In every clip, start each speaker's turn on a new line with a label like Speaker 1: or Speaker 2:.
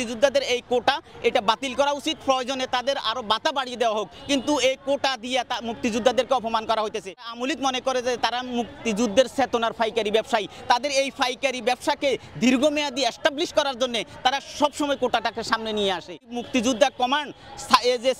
Speaker 1: মুক্তিযোদ্ধাদের এই কোটা এটা বাতিল করা উচিত প্রয়োজনে তাদের আরও বাতা বাড়িয়ে দেওয়া হোক কিন্তু এই কোটা দিয়ে তা মুক্তিযোদ্ধাদেরকে অপমান করা হইতেছে আমলিক মনে করে যে তারা মুক্তিযুদ্ধের চেতনার ফাইকারি ব্যবসায়ী তাদের এই ফাইকারি ব্যবসাকে দীর্ঘমেয়াদী এস্টাবলিশ করার জন্য তারা সবসময় কোটাটাকে সামনে নিয়ে আসে মুক্তিযোদ্ধা কমান্ড যে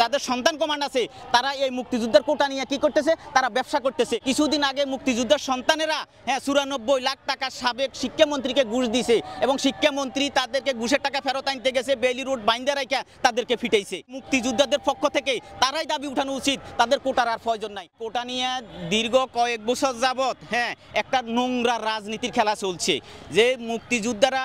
Speaker 1: যাদের সন্তান কমান্ড আছে তারা এই মুক্তিযুদ্ধের কোটা নিয়ে কি করতেছে তারা ব্যবসা করতেছে কিছুদিন আগে মুক্তিযুদ্ধের সন্তানেরা হ্যাঁ চুরানব্বই লাখ টাকা সাবেক শিক্ষামন্ত্রীকে ঘুষ দিছে এবং শিক্ষামন্ত্রী তাদেরকে ঘুষের টাকা টাকা ফেরত আনতে গেছে বেলি রোড বাইন্দা রাখা তাদেরকে ফিটাইছে মুক্তিযোদ্ধাদের পক্ষ থেকে তারাই দাবি উঠানো উচিত তাদের কোটার আর প্রয়োজন নাই কোটা নিয়ে দীর্ঘ কয়েক বছর যাবত হ্যাঁ একটা নোংরা রাজনীতির খেলা চলছে যে মুক্তিযোদ্ধারা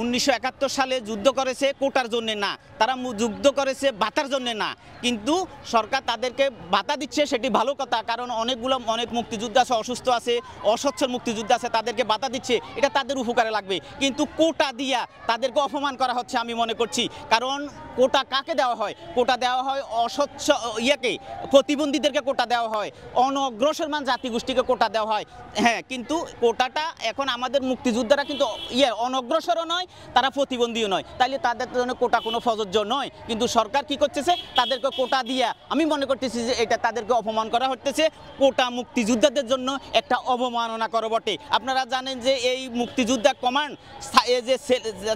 Speaker 1: উনিশশো সালে যুদ্ধ করেছে কোটার জন্য না তারা যুদ্ধ করেছে বাতার জন্য না কিন্তু সরকার তাদেরকে বাতা দিচ্ছে সেটি ভালো কথা কারণ অনেকগুলো অনেক মুক্তিযোদ্ধা আছে অসুস্থ আছে অসচ্ছল মুক্তিযোদ্ধা আছে তাদেরকে বাতা দিচ্ছে এটা তাদের উপকারে লাগবে কিন্তু কোটা দিয়া তাদেরকে অপমান করা করা হচ্ছে আমি মনে করছি কারণ কোটা কাকে দেওয়া হয় কোটা দেওয়া হয় অস্বচ্ছ ইয়াকে প্রতিবন্ধীদেরকে কোটা দেওয়া হয় অনগ্রসরমান জাতিগোষ্ঠীকে কোটা দেওয়া হয় হ্যাঁ কিন্তু কোটাটা এখন আমাদের মুক্তিযোদ্ধারা কিন্তু ইয়ে অনগ্রসরও নয় তারা প্রতিবন্ধীও নয় তাইলে তাদের জন্য কোটা কোনো প্রযোজ্য নয় কিন্তু সরকার কি করতেছে তাদেরকে কোটা দিয়া আমি মনে করতেছি যে এটা তাদেরকে অপমান করা হচ্ছে কোটা মুক্তিযোদ্ধাদের জন্য একটা অবমাননা কর বটে আপনারা জানেন যে এই মুক্তিযোদ্ধা কমান্ড যে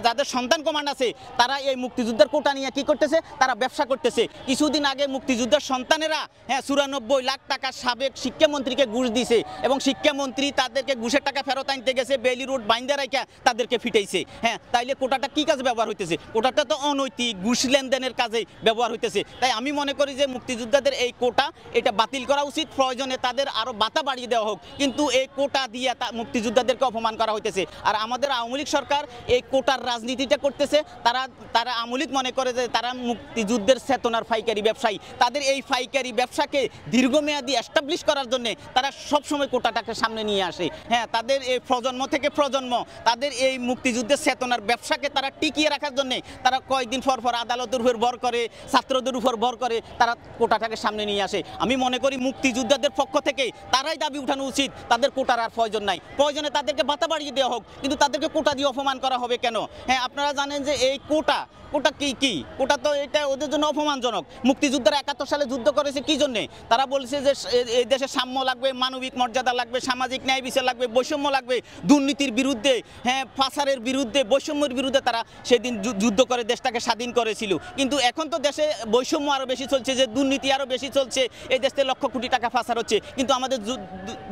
Speaker 1: যাদের সন্তান কমান্ড আছে তারা এই মুক্তিযুদ্ধের কোটা নিয়ে কি করতেছে তারা ব্যবসা করতেছে কিছুদিন আগে মুক্তিযুদ্ধের সন্তানেরা হ্যাঁ চুরানব্বই লাখ টাকা সাবেক শিক্ষামন্ত্রীকে ঘুষ দিছে এবং শিক্ষামন্ত্রী তাদেরকে ঘুষের টাকা ফেরত আনতে গেছে বেলি রোড বাইন্দা রাখা তাদেরকে ফিটাইছে হ্যাঁ তাইলে কোটাটা কি কাজে ব্যবহার হইতেছে কোটাটা তো অনৈতিক ঘুষ লেনদেনের কাজে ব্যবহার হইতেছে তাই আমি মনে করি যে মুক্তিযোদ্ধাদের এই কোটা এটা বাতিল করা উচিত প্রয়োজনে তাদের আরও বাতা বাড়িয়ে দেওয়া হোক কিন্তু এই কোটা দিয়ে মুক্তিযোদ্ধাদেরকে অপমান করা হইতেছে আর আমাদের আওয়ামী লীগ সরকার এই কোটার রাজনীতিটা করতে করতেছে তারা তারা আমলিক মনে করে যে তারা মুক্তিযুদ্ধের চেতনার ফাইকারি ব্যবসায়ী তাদের এই ফাইকারি ব্যবসাকে দীর্ঘমেয়াদী অ্যাস্টাবলিশ করার জন্য তারা সবসময় কোটাটাকে সামনে নিয়ে আসে হ্যাঁ তাদের এই প্রজন্ম থেকে প্রজন্ম তাদের এই মুক্তিযুদ্ধের চেতনার ব্যবসাকে তারা টিকিয়ে রাখার জন্যে তারা কয়েকদিন পর পর আদালতের উপর ভর করে ছাত্রদের উপর ভর করে তারা কোটাটাকে সামনে নিয়ে আসে আমি মনে করি মুক্তিযোদ্ধাদের পক্ষ থেকে তারাই দাবি উঠানো উচিত তাদের কোটার আর প্রয়োজন নাই প্রয়োজনে তাদেরকে বাতা বাড়িয়ে দেওয়া হোক কিন্তু তাদেরকে কোটা দিয়ে অপমান করা হবে কেন হ্যাঁ আপনারা জানেন জানেন যে এই কোটা কোটা কি কি কোটা তো এটা ওদের জন্য অপমানজনক মুক্তিযুদ্ধের একাত্তর সালে যুদ্ধ করেছে কি জন্যে তারা বলছে যে এই দেশে সাম্য লাগবে মানবিক মর্যাদা লাগবে সামাজিক ন্যায় বিচার লাগবে বৈষম্য লাগবে দুর্নীতির বিরুদ্ধে হ্যাঁ ফাঁসারের বিরুদ্ধে বৈষম্যের বিরুদ্ধে তারা সেদিন যুদ্ধ করে দেশটাকে স্বাধীন করেছিল কিন্তু এখন তো দেশে বৈষম্য আরও বেশি চলছে যে দুর্নীতি আরও বেশি চলছে এই দেশে লক্ষ কোটি টাকা ফাঁসার হচ্ছে কিন্তু আমাদের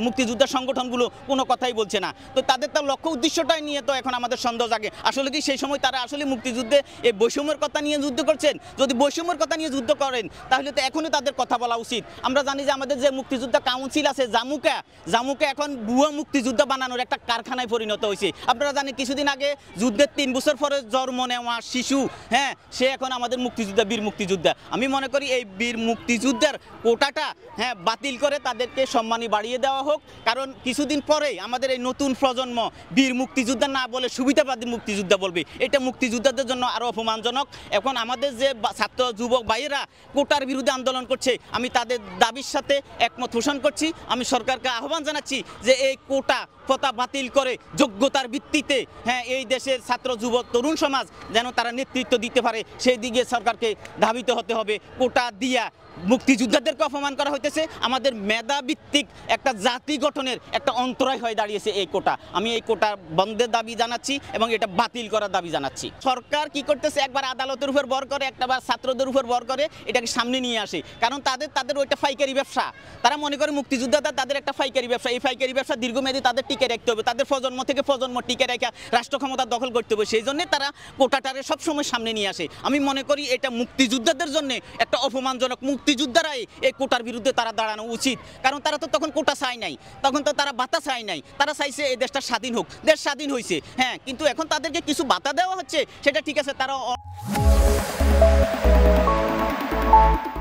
Speaker 1: মুক্তিযুদ্ধের সংগঠনগুলো কোনো কথাই বলছে না তো তাদের তার লক্ষ্য উদ্দেশ্যটাই নিয়ে তো এখন আমাদের সন্দেহ জাগে আসলে কি সেই সময় তারা আসলে মুক্তিযুদ্ধে এই বৈষম্যের কথা নিয়ে যুদ্ধ করছেন যদি বৈষম্যের কথা নিয়ে যুদ্ধ করেন তাহলে তো এখনই তাদের কথা বলা উচিত আমরা জানি যে আমাদের যে মুক্তিযোদ্ধা কাউন্সিল আছে জামুকা জামুকা এখন বুয়া মুক্তিযুদ্ধ বানানোর একটা কারখানায় পরিণত হয়েছে আপনারা জানেন কিছুদিন আগে যুদ্ধের তিন বছর পরে জন্ম নেওয়া শিশু হ্যাঁ সে এখন আমাদের মুক্তিযোদ্ধা বীর মুক্তিযুদ্ধা আমি মনে করি এই বীর মুক্তিযুদ্ধের কোটাটা হ্যাঁ বাতিল করে তাদেরকে সম্মানী বাড়িয়ে দেওয়া হোক কারণ কিছুদিন পরেই আমাদের এই নতুন প্রজন্ম বীর মুক্তিযুদ্ধা না বলে সুবিধাবাদী মুক্তিযুদ্ধা বলবে এটা মুক্তি মুক্তিযোদ্ধাদের জন্য আরও অপমানজনক এখন আমাদের যে ছাত্র যুবক ভাইয়েরা কোটার বিরুদ্ধে আন্দোলন করছে আমি তাদের দাবির সাথে একমত পোষণ করছি আমি সরকারকে আহ্বান জানাচ্ছি যে এই কোটা কথা বাতিল করে যোগ্যতার ভিত্তিতে হ্যাঁ এই দেশের ছাত্র যুব তরুণ সমাজ যেন তারা নেতৃত্ব দিতে পারে সেই দিকে সরকারকে ধাবিত হতে হবে কোটা দিয়া মুক্তিযোদ্ধাদেরকে অপমান করা হইতেছে আমাদের মেধাভিত্তিক একটা জাতি গঠনের একটা অন্তরায় হয়ে দাঁড়িয়েছে এই কোটা আমি এই কোটা বন্ধের দাবি জানাচ্ছি এবং এটা বাতিল করার দাবি জানাচ্ছি সরকার কি করতেছে একবার আদালতের উপর বর করে একটাবার ছাত্রদের উপর বর করে এটাকে সামনে নিয়ে আসে কারণ তাদের তাদের ওইটা ফাইকারি ব্যবসা তারা মনে করে মুক্তিযোদ্ধাদের তাদের একটা ফাইকারি ব্যবসা এই ফাইকারি ব্যবসা দীর্ঘমেয়াদী তাদের টিকে রাখতে হবে তাদের প্রজন্ম থেকে প্রজন্ম টিকে রেখে রাষ্ট্র ক্ষমতা দখল করতে হবে সেই জন্যে তারা কোটাটারে সবসময় সামনে নিয়ে আসে আমি মনে করি এটা মুক্তিযোদ্ধাদের জন্য একটা অপমানজনক মুক্তিযোদ্ধারাই এই কোটার বিরুদ্ধে তারা দাঁড়ানো উচিত কারণ তারা তো তখন কোটা চাই নাই তখন তো তারা বাতা চাই নাই তারা চাইছে এই দেশটা স্বাধীন হোক দেশ স্বাধীন হয়েছে হ্যাঁ কিন্তু এখন তাদেরকে কিছু বাতা দেওয়া হচ্ছে সেটা ঠিক আছে তারা